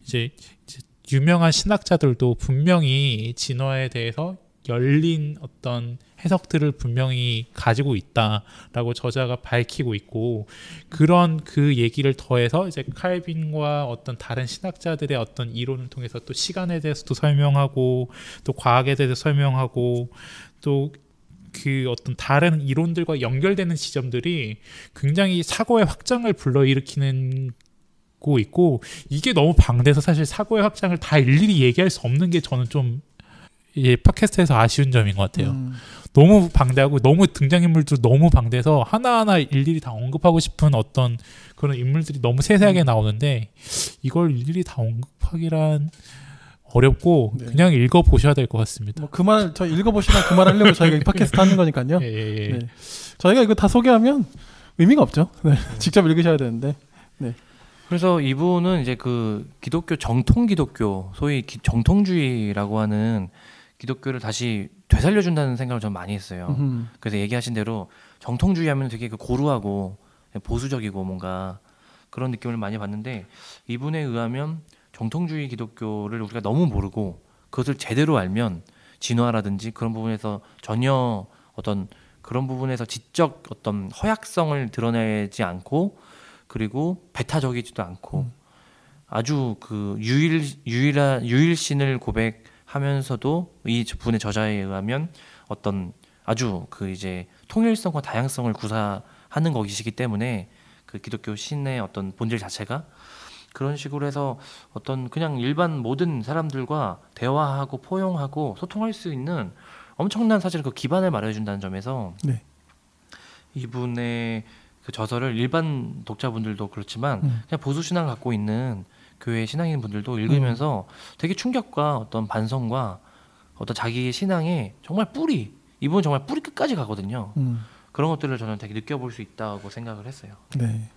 이제, 이제 유명한 신학자들도 분명히 진화에 대해서 열린 어떤 해석들을 분명히 가지고 있다라고 저자가 밝히고 있고 그런 그 얘기를 더해서 이제 칼빈과 어떤 다른 신학자들의 어떤 이론을 통해서 또 시간에 대해서도 설명하고 또 과학에 대해서 설명하고 또 그 어떤 다른 이론들과 연결되는 지점들이 굉장히 사고의 확장을 불러일으키는 고 있고 이게 너무 방대해서 사실 사고의 확장을 다 일일이 얘기할 수 없는 게 저는 좀이 팟캐스트에서 아쉬운 점인 것 같아요. 음. 너무 방대하고 너무 등장인물도 너무 방대해서 하나하나 일일이 다 언급하고 싶은 어떤 그런 인물들이 너무 세세하게 음. 나오는데 이걸 일일이 다 언급하기란 어렵고 네. 그냥 읽어 보셔야 될 것 같습니다. 뭐 그말 저 읽어 보시면 그말 하려고 저희가 이 팟캐스트 하는 거니까요. 예, 예, 예. 네. 저희가 이거 다 소개하면 의미가 없죠. 네. 음. 직접 읽으셔야 되는데. 네. 그래서 이분은 이제 그 기독교 정통 기독교 소위 기, 정통주의라고 하는 기독교를 다시 되살려준다는 생각을 좀 많이 했어요. 음. 그래서 얘기하신 대로 정통주의 하면 되게 그 고루하고 보수적이고 뭔가 그런 느낌을 많이 받는데 이분에 의하면 정통주의 기독교를 우리가 너무 모르고 그것을 제대로 알면 진화라든지 그런 부분에서 전혀 어떤 그런 부분에서 지적 어떤 허약성을 드러내지 않고 그리고 배타적이지도 않고 음. 아주 그 유일 유일한 유일신을 고백 하면서도 이 분의 저자에 의하면 어떤 아주 그 이제 통일성과 다양성을 구사하는 것이기 때문에 그 기독교 신의 어떤 본질 자체가 그런 식으로 해서 어떤 그냥 일반 모든 사람들과 대화하고 포용하고 소통할 수 있는 엄청난 사실 그 기반을 마련해준다는 점에서 네. 이분의 그 저서를 일반 독자분들도 그렇지만 음. 그냥 보수 신앙을 갖고 있는 교회 신앙인 분들도 음. 읽으면서 음. 되게 충격과 어떤 반성과 어떤 자기 신앙의 정말 뿌리 이분 정말 뿌리 끝까지 가거든요. 음. 그런 것들을 저는 되게 느껴볼 수 있다고 생각을 했어요. 네.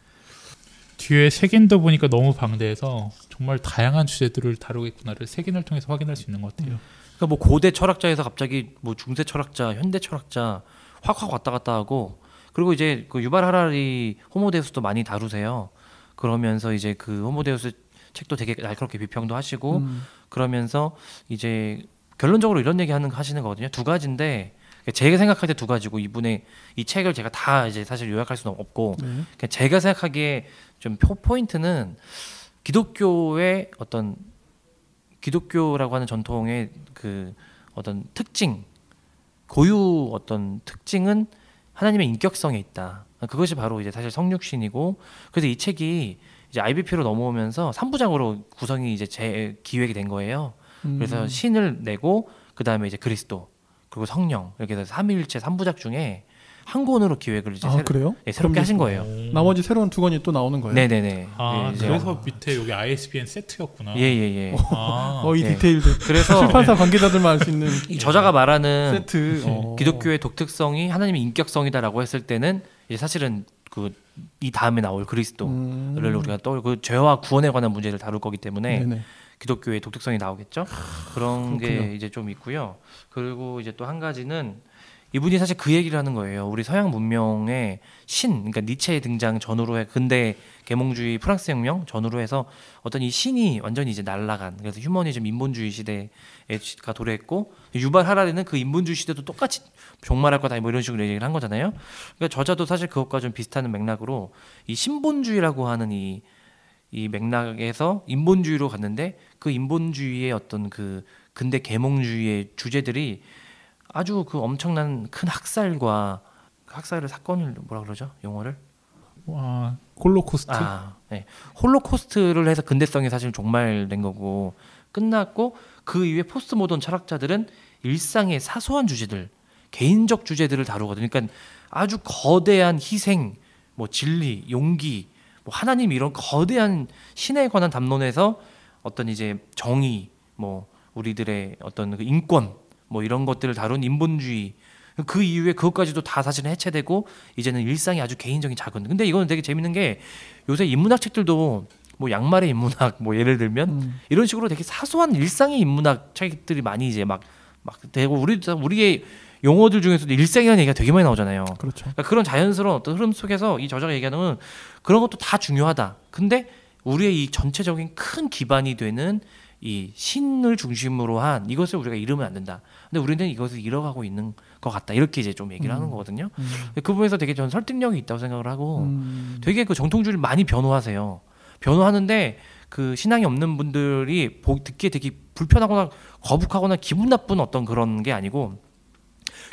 뒤에 세긴도 보니까 너무 방대해서 정말 다양한 주제들을 다루겠구나를 세긴을 통해서 확인할 수 있는 것 같아요. 음. 그러니까 뭐 고대 철학자에서 갑자기 뭐 중세 철학자, 현대 철학자 확확 왔다 갔다 하고 그리고 이제 그 유발 하라리 호모데우스도 많이 다루세요. 그러면서 이제 그 호모데우스 책도 되게 날카롭게 비평도 하시고 음. 그러면서 이제 결론적으로 이런 얘기 하는 하시는 거거든요. 두 가지인데 제가 생각할 때 두 가지고 이분의 이 책을 제가 다 이제 사실 요약할 수는 없고 네. 그러니까 제가 생각하기에 좀 포인트는 기독교의 어떤 기독교라고 하는 전통의 그 어떤 특징 고유 어떤 특징은 하나님의 인격성에 있다. 그것이 바로 이제 사실 성육신이고 그래서 이 책이 이제 IBP로 넘어오면서 3부작으로 구성이 이제 제 기획이 된 거예요. 음. 그래서 신을 내고 그 다음에 이제 그리스도 그리고 성령 이렇게 해서 삼일체 3부작 중에 한 권으로 기획을 이제 아, 새로, 그래요? 네, 새롭게 하신 거예요. 오. 음. 나머지 새로운 두 권이 또 나오는 거예요. 네네네. 아, 네, 그래서 어. 밑에 여기 ISBN 세트였구나. 예예예. 예, 예. 아. 어, 이 디테일들. 그래서 출판사 관계자들만 알 수 있는 저자가 말하는 세트. 어. 기독교의 독특성이 하나님의 인격성이다라고 했을 때는 이제 사실은 그이 다음에 나올 그리스도를 음. 우리가 떠또그 죄와 구원에 관한 문제를 다룰 거기 때문에 네네. 기독교의 독특성이 나오겠죠. 그런 그렇군요. 게 이제 좀 있고요. 그리고 이제 또 한 가지는 이분이 사실 그 얘기를 하는 거예요. 우리 서양 문명의 신, 그러니까 니체의 등장 전후로 해 근대 계몽주의 프랑스 혁명 전후로 해서 어떤 이 신이 완전히 이제 날라간 그래서 휴머니즘 인본주의 시대가 도래했고 유발 하라는그 인본주의 시대도 똑같이 종말할 거다 뭐 이런 식으로 얘기를 한 거잖아요. 그러니까 저자도 사실 그것과 좀 비슷한 맥락으로 이 신본주의라고 하는 이 이 맥락에서 인본주의로 갔는데 그 인본주의의 어떤 그 근대 계몽주의의 주제들이 아주 그 엄청난 큰 학살과 그 학살의 사건을 뭐라 그러죠? 용어를 와 어, 아, 홀로코스트. 아, 네. 홀로코스트를 해서 근대성이 사실 종말된 거고 끝났고 그 이후에 포스트 모던 철학자들은 일상의 사소한 주제들, 개인적 주제들을 다루거든요. 그러니까 아주 거대한 희생, 뭐 진리, 용기, 뭐 하나님 이런 거대한 신에 관한 담론에서 어떤 이제 정의, 뭐 우리들의 어떤 그 인권 뭐 이런 것들을 다룬 인본주의 그 이후에 그것까지도 다 사실은 해체되고 이제는 일상이 아주 개인적인 작은 근데 이거는 되게 재밌는 게 요새 인문학 책들도 뭐 양말의 인문학 뭐 예를 들면 음. 이런 식으로 되게 사소한 일상의 인문학 책들이 많이 이제 막 막 되고 우리 우리의 용어들 중에서도 일생이라는 얘기가 되게 많이 나오잖아요. 그렇죠. 그러니까 그런 자연스러운 어떤 흐름 속에서 이 저자가 얘기하는 건 그런 것도 다 중요하다. 근데 우리의 이 전체적인 큰 기반이 되는 이 신을 중심으로 한 이것을 우리가 잃으면 안 된다. 근데 우리는 이것을 잃어가고 있는 것 같다. 이렇게 이제 좀 얘기를 음. 하는 거거든요. 음. 그 부분에서 되게 저는 설득력이 있다고 생각을 하고 음. 되게 그 정통주의를 많이 변호하세요. 변호하는데 그 신앙이 없는 분들이 보, 듣기에 되게 불편하거나 거북하거나 기분 나쁜 어떤 그런 게 아니고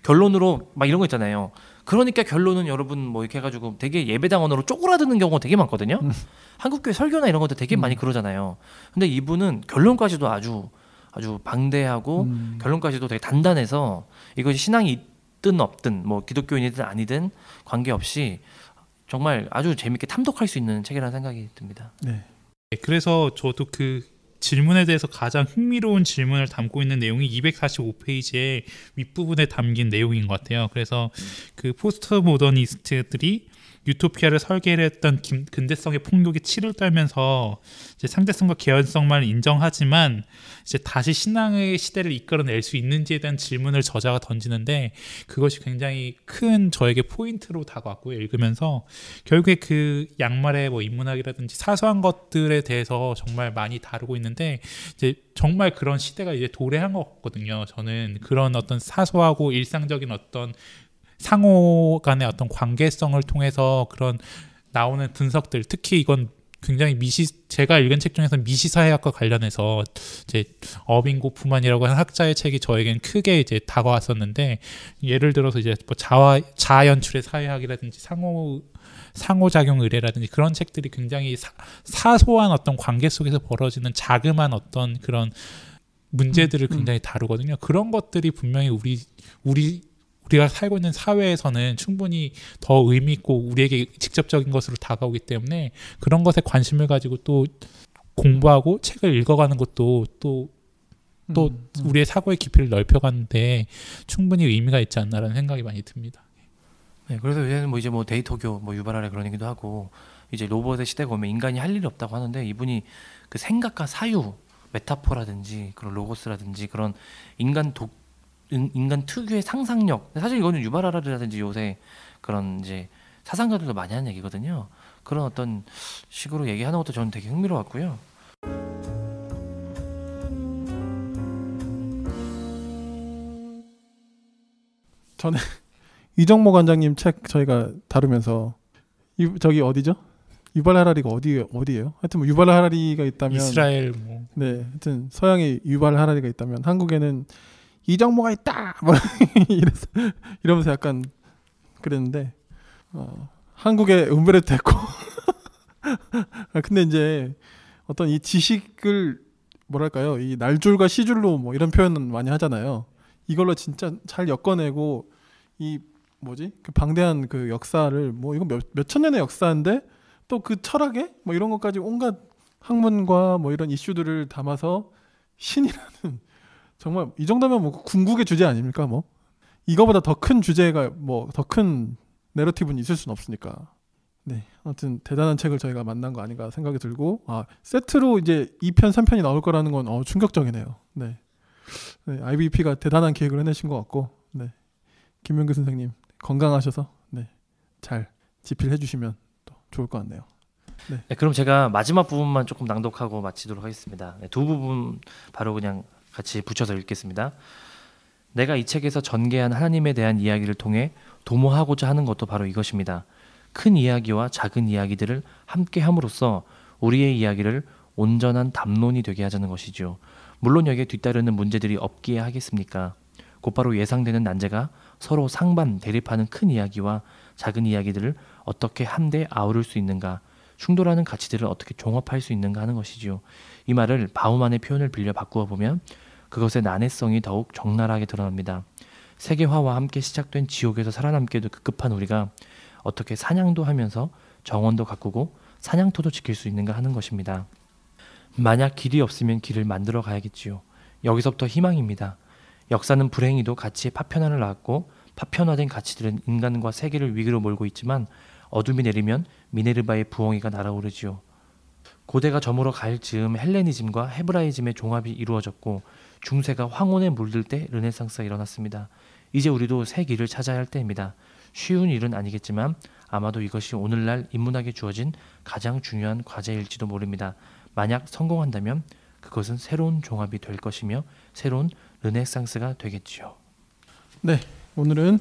결론으로 막 이런 거 있잖아요. 그러니까 결론은 여러분 뭐 이렇게 해가지고 되게 예배당 원으로 쪼그라드는 경우가 되게 많거든요. 음. 한국교회 설교나 이런 것도 되게 음. 많이 그러잖아요. 근데 이분은 결론까지도 아주 아주 방대하고 음. 결론까지도 되게 단단해서 이것이 신앙이 있든 없든 뭐 기독교인이든 아니든 관계없이 정말 아주 재밌게 탐독할 수 있는 책이라는 생각이 듭니다. 네. 네 그래서 저도 그 질문에 대해서 가장 흥미로운 질문을 담고 있는 내용이 245페이지의 윗부분에 담긴 내용인 것 같아요. 그래서 음. 그 포스트 모더니스트들이 유토피아를 설계를 했던 김, 근대성의 폭력이 치를 떨면서 상대성과 개연성만 인정하지만 이제 다시 신앙의 시대를 이끌어낼 수 있는지에 대한 질문을 저자가 던지는데 그것이 굉장히 큰 저에게 포인트로 다가왔고 읽으면서 결국에 그 양말의 뭐 인문학이라든지 사소한 것들에 대해서 정말 많이 다루고 있는데 이제 정말 그런 시대가 이제 도래한 것 같거든요. 저는 그런 어떤 사소하고 일상적인 어떤 상호 간의 어떤 관계성을 통해서 그런 나오는 분석들 특히 이건 굉장히 미시 제가 읽은 책 중에서 미시사회학과 관련해서 이제 어빙 고프만이라고 하는 학자의 책이 저에겐 크게 이제 다가왔었는데 예를 들어서 이제 뭐 자아 자 연출의 사회학이라든지 상호 상호작용 의뢰라든지 그런 책들이 굉장히 사, 소한 어떤 관계 속에서 벌어지는 자그마한 어떤 그런 문제들을 음, 음. 굉장히 다루거든요. 그런 것들이 분명히 우리 우리 우리가 살고 있는 사회에서는 충분히 더 의미 있고 우리에게 직접적인 것으로 다가오기 때문에 그런 것에 관심을 가지고 또 공부하고 책을 읽어가는 것도 또또 또 음, 음. 우리의 사고의 깊이를 넓혀가는데 충분히 의미가 있지 않나라는 생각이 많이 듭니다. 네, 그래서 요새는 뭐 이제 뭐 데이터교 뭐 유발하래 그런 얘기도 하고 이제 로봇의 시대가 오면 인간이 할 일이 없다고 하는데 이분이 그 생각과 사유 메타포라든지 그런 로고스라든지 그런 인간 독 인간 특유의 상상력. 사실 이거는 유발하라든지 요새 그런 이제 사상가들도 많이 하는 얘기거든요. 그런 어떤 식으로 얘기하는 것도 저는 되게 흥미로웠고요. 저는 <laughs> 이정모 관장님 책 저희가 다루면서 이, 저기 어디죠? 유발 하라리가 어디 어디예요? 하여튼 뭐 유발 하라리가 있다면 이스라엘 뭐. 네, 하여튼 서양에 유발 하라리가 있다면 한국에는 이정모가 있다 뭐 <laughs> 이래서 이러면서 약간 그랬는데 어, 한국의 은베르 데코 근데 이제 어떤 이 지식을 뭐랄까요 이 날줄과 시줄로 뭐 이런 표현은 많이 하잖아요 이걸로 진짜 잘 엮어내고 이 뭐지 그 방대한 그 역사를 뭐 이건 몇천 년의 역사인데 또 그 철학에 뭐 이런 것까지 온갖 학문과 뭐 이런 이슈들을 담아서 신이라는 정말 이 정도면 뭐 궁극의 주제 아닙니까 뭐 이거보다 더 큰 주제가 뭐 더 큰 내러티브는 있을 수는 없으니까 네 아무튼 대단한 책을 저희가 만난 거 아닌가 생각이 들고 아 세트로 이제 2편 3편이 나올 거라는 건 어, 충격적이네요 네. 네 IBP가 대단한 계획을 해내신 것 같고 네 김명규 선생님 건강하셔서 네 잘 집필해 주시면 또 좋을 것 같네요. 네. 네. 그럼 제가 마지막 부분만 조금 낭독하고 마치도록 하겠습니다. 네, 두 부분 바로 그냥 같이 붙여서 읽겠습니다. 내가 이 책에서 전개한 하나님에 대한 이야기를 통해 도모하고자 하는 것도 바로 이것입니다. 큰 이야기와 작은 이야기들을 함께 함으로써 우리의 이야기를 온전한 담론이 되게 하자는 것이지요. 물론 여기에 뒤따르는 문제들이 없기에 하겠습니까? 곧바로 예상되는 난제가 서로 상반 대립하는 큰 이야기와 작은 이야기들을 어떻게 한데 아우를 수 있는가, 충돌하는 가치들을 어떻게 종합할 수 있는가 하는 것이지요. 이 말을 바우만의 표현을 빌려 바꾸어 보면 그것의 난해성이 더욱 적나라하게 드러납니다. 세계화와 함께 시작된 지옥에서 살아남기에도 급급한 그 우리가 어떻게 사냥도 하면서 정원도 가꾸고 사냥터도 지킬 수 있는가 하는 것입니다. 만약 길이 없으면 길을 만들어 가야겠지요. 여기서부터 희망입니다. 역사는 불행히도 가치의 파편화를 낳았고 파편화된 가치들은 인간과 세계를 위기로 몰고 있지만 어둠이 내리면 미네르바의 부엉이가 날아오르지요. 고대가 저물어 갈 즈음 헬레니즘과 헤브라이즘의 종합이 이루어졌고 중세가 황혼에 물들 때 르네상스가 일어났습니다. 이제 우리도 새 길을 찾아야 할 때입니다. 쉬운 일은 아니겠지만 아마도 이것이 오늘날 인문학에 주어진 가장 중요한 과제일지도 모릅니다. 만약 성공한다면 그것은 새로운 종합이 될 것이며 새로운 르네상스가 되겠지요. 네, 오늘은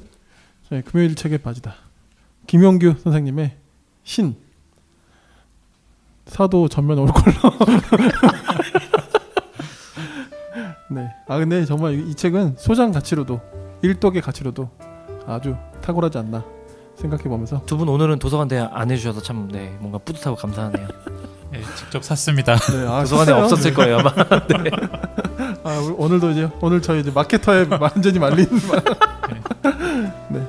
금요일 책에빠지다 김용규 선생님의 신 사도 전면 올 걸로. <laughs> 네. 아 근데 정말 이 책은 소장 가치로도 일독의 가치로도 아주 탁월하지 않나 생각해 보면서 두 분 오늘은 도서관 대안 해주셔서 참 네, 뭔가 뿌듯하고 감사하네요. <laughs> 네, 직접 샀습니다. <laughs> 네, 아, 도서관에 없었을 거예요 아마. 네. 아, 오늘도 이제 오늘 저희 이제 마케터에 완전히 말린 네.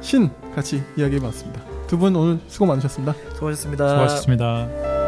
신 같이 이야기해 봤습니다. 두 분 오늘 수고 많으셨습니다. 수고하셨습니다. 수고하셨습니다.